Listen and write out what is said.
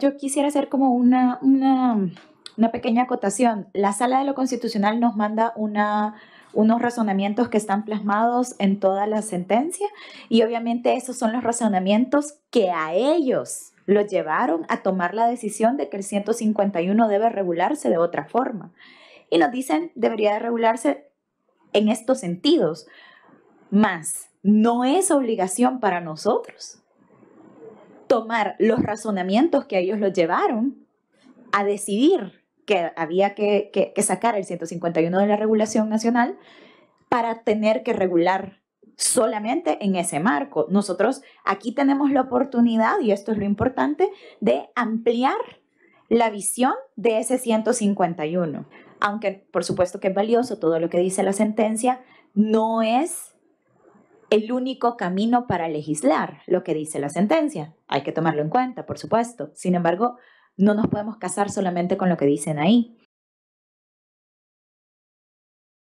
yo quisiera hacer como una, pequeña acotación. La sala de lo constitucional nos manda unos razonamientos que están plasmados en toda la sentencia y obviamente esos son los razonamientos que a ellos los llevaron a tomar la decisión de que el 151 debe regularse de otra forma. Y nos dicen, debería de regularse en estos sentidos, más no es obligación para nosotros tomar los razonamientos que ellos los llevaron a decidir que había que, que sacar el 151 de la regulación nacional para tener que regular solamente en ese marco. Nosotros aquí tenemos la oportunidad, y esto es lo importante, de ampliar la visión de ese 151. Aunque por supuesto que es valioso todo lo que dice la sentencia, no es el único camino para legislar, lo que dice la sentencia. Hay que tomarlo en cuenta, por supuesto. Sin embargo, no nos podemos casar solamente con lo que dicen ahí.